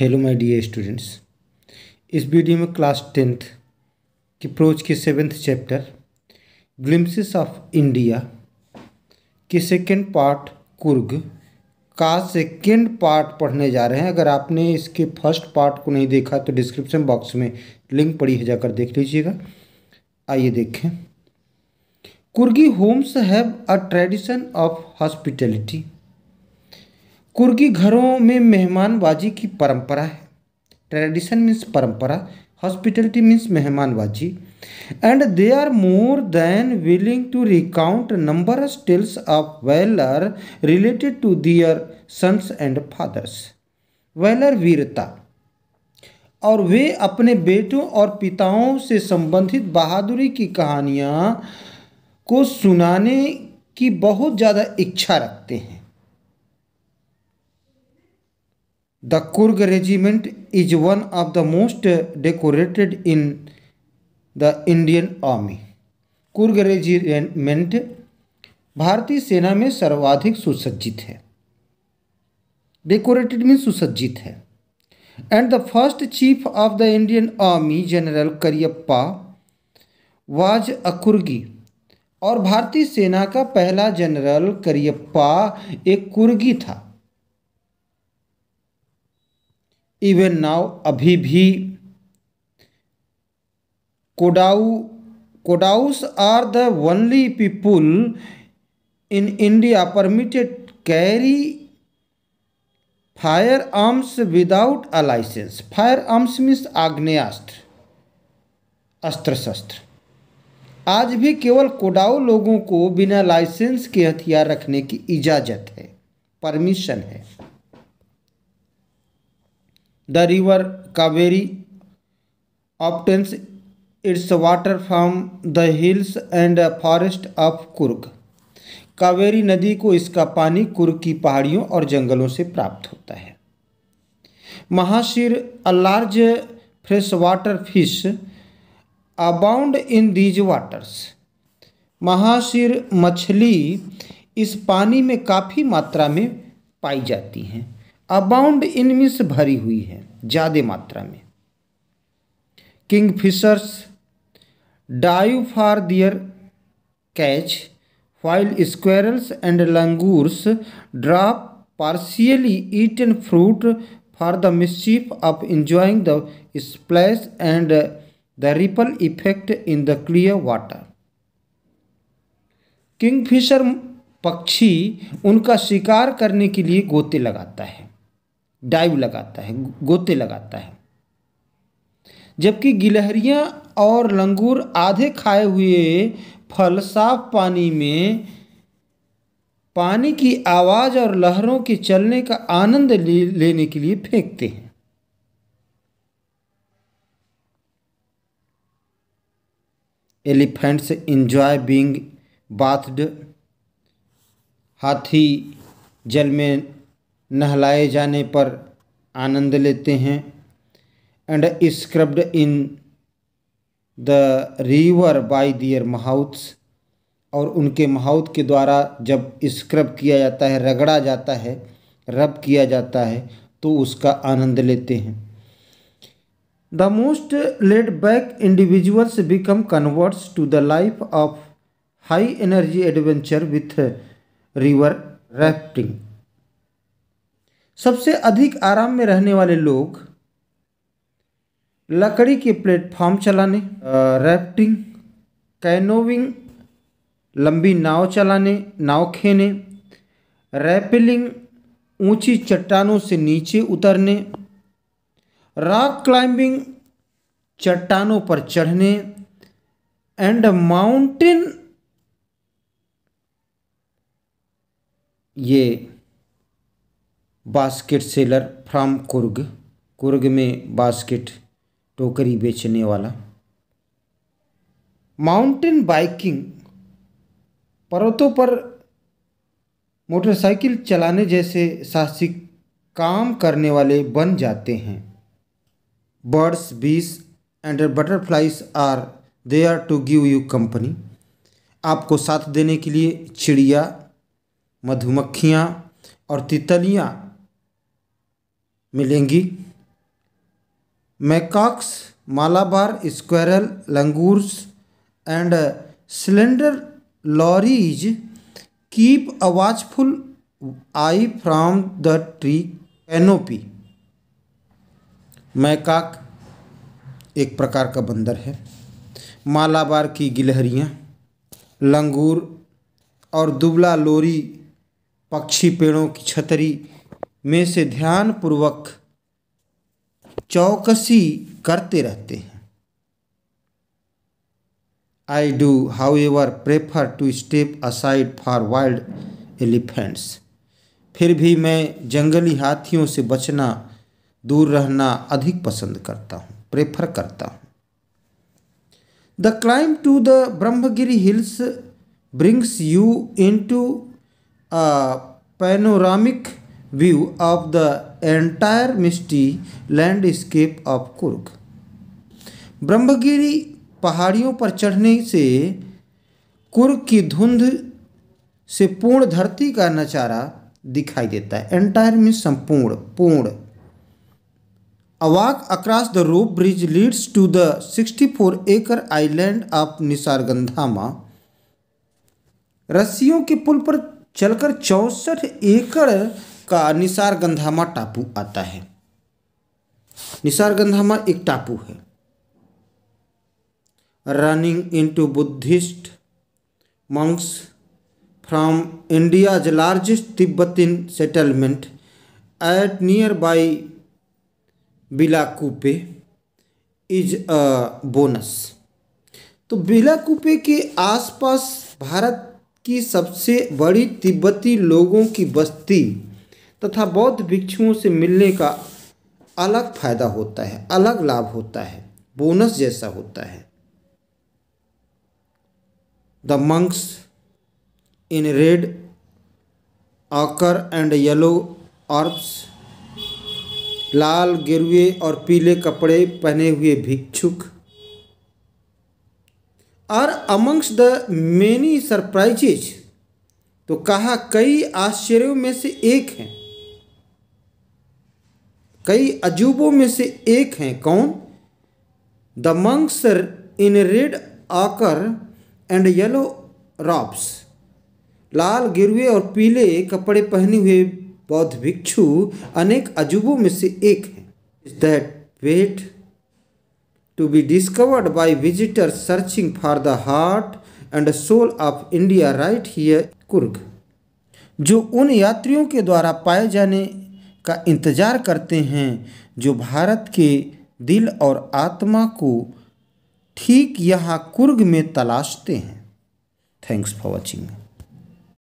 Hello my dear students इस video में class tenth की प्रोच के seventh chapter glimpses of India के सेकेंड पार्ट कुर्ग का सेकेंड पार्ट पढ़ने जा रहे हैं अगर आपने इसके फर्स्ट पार्ट को नहीं देखा तो डिस्क्रिप्शन बॉक्स में लिंक पड़ी है जाकर देख लीजिएगा आइए देखें Coorgi homes have a tradition of hospitality Coorgi घरों में मेहमानबाजी की परंपरा है ट्रेडिशन मीन्स परंपरा हॉस्पिटलिटी मीन्स मेहमानबाजी and they are more than willing to recount नंबर tales of valour related to their sons and fathers valour वीरता और वे अपने बेटों और पिताओं से संबंधित बहादुरी की कहानियाँ को सुनाने की बहुत ज़्यादा इच्छा रखते हैं the Coorg regiment is one of the most decorated in the Indian army Coorg regiment भारतीय सेना में सर्वाधिक सुसज्जित है डेकोरेटेड मीन सुसज्जित है and the first chief of the Indian army general Cariappa was अकुर्गी और भारतीय सेना का पहला जनरल करियप्पा एक कुर्गी था इवन नाउ अभी भी Kodavu Kodavus are the only people in India permitted carry fire arms without a licence fire arms means आग्नेस्त्र अस्त्र शस्त्र आज भी केवल कोडाऊ लोगों को बिना लाइसेंस के हथियार रखने की इजाज़त है परमिशन है the river Kaveri obtains its water from the hills and forest of Coorg Kaveri नदी को इसका पानी कुर्ग की पहाड़ियों और जंगलों से प्राप्त होता है mahseer a large fresh water fish abound in these waters mahseer मछली इस पानी में काफ़ी मात्रा में पाई जाती हैं अबाउंड से भरी हुई है ज़्यादा मात्रा में kingfishers dive for their catch while squirrels and langurs drop partially eaten fruit for the mischief of enjoying the splash and the ripple effect in the clear water kingfisher पक्षी उनका शिकार करने के लिए गोते लगाता है डाइव लगाता है गोते लगाता है जबकि गिलहरियां और लंगूर आधे खाए हुए फल साफ पानी में पानी की आवाज़ और लहरों के चलने का आनंद लेने के लिए फेंकते हैं एलिफेंट्स इंजॉय बींग बाथड हाथी जल में नहलाए जाने पर आनंद लेते हैं and scrubbed in the river by their mahouts और उनके महाउथ के द्वारा जब स्क्रब किया जाता है रगड़ा जाता है रब किया जाता है तो उसका आनंद लेते हैं the most laid back individuals become converts to the life of high energy adventure with river rafting सबसे अधिक आराम में रहने वाले लोग लकड़ी के प्लेटफॉर्म चलाने रैफ्टिंग कैनोविंग लंबी नाव चलाने नाव खेने रैपलिंग ऊंची चट्टानों से नीचे उतरने रॉक क्लाइंबिंग चट्टानों पर चढ़ने एंड माउंटेन ये basket seller from Coorg Coorg में बास्केट टोकरी बेचने वाला माउंटेन बाइकिंग पर्वतों पर मोटरसाइकिल चलाने जैसे साहसिक काम करने वाले बन जाते हैं birds bees and butterflies are there are to give you company आपको साथ देने के लिए चिड़िया मधुमक्खियाँ और तितलियाँ मिलेंगी macaques Malabar squirrel langurs and slender lorises keep a watchful eye from the tree canopy macaque एक प्रकार का बंदर है मालाबार की गिलहरियाँ लंगूर और दुबला लोरी पक्षी पेड़ों की छतरी में से ध्यानपूर्वक चौकसी करते रहते हैं I do however prefer to step aside for wild elephants फिर भी मैं जंगली हाथियों से बचना दूर रहना अधिक पसंद करता हूँ प्रेफर करता हूँ the climb to the Brahmagiri hills brings you into panoramic view of the entire misty landscape of Kurg. Brahmagiri पहाड़ियों पर चढ़ने से कुर्ग की धुंध से पूर्ण धरती का नज़ारा दिखाई देता है एंटायर मीन संपूर्ण पूर्ण अवाक across the rope bridge leads to the 64 acre island of निसारगंधामा रस्सियों के पुल पर चलकर चौसठ एकड़ का निसारगंधामा टापू आता है निसारगंधामा एक टापू है running into Buddhist monks from largest largest settlement at nearby Bylakuppe is a bonus तो बिलाकूपे के आसपास भारत की सबसे बड़ी तिब्बती लोगों की बस्ती तथा बौद्ध भिक्षुओं से मिलने का अलग फायदा होता है अलग लाभ होता है बोनस जैसा होता है the monks in red ochre and yellow robes लाल गिरवे और पीले कपड़े पहने हुए भिक्षुक और अमंग्स द मेनी सरप्राइजेज तो कहा कई आश्चर्यों में से एक हैं कई अजूबों में से एक हैं कौन the monks in red ochre and yellow robes लाल गिरुए और पीले कपड़े पहने हुए बौद्ध भिक्षु अनेक अजूबों में से एक हैं is that wait to be discovered by visitor searching for the heart and soul of India right here Coorg जो उन यात्रियों के द्वारा पाए जाने का इंतज़ार करते हैं जो भारत के दिल और आत्मा को ठीक यहाँ कुर्ग में तलाशते हैं थैंक्स फॉर वॉचिंग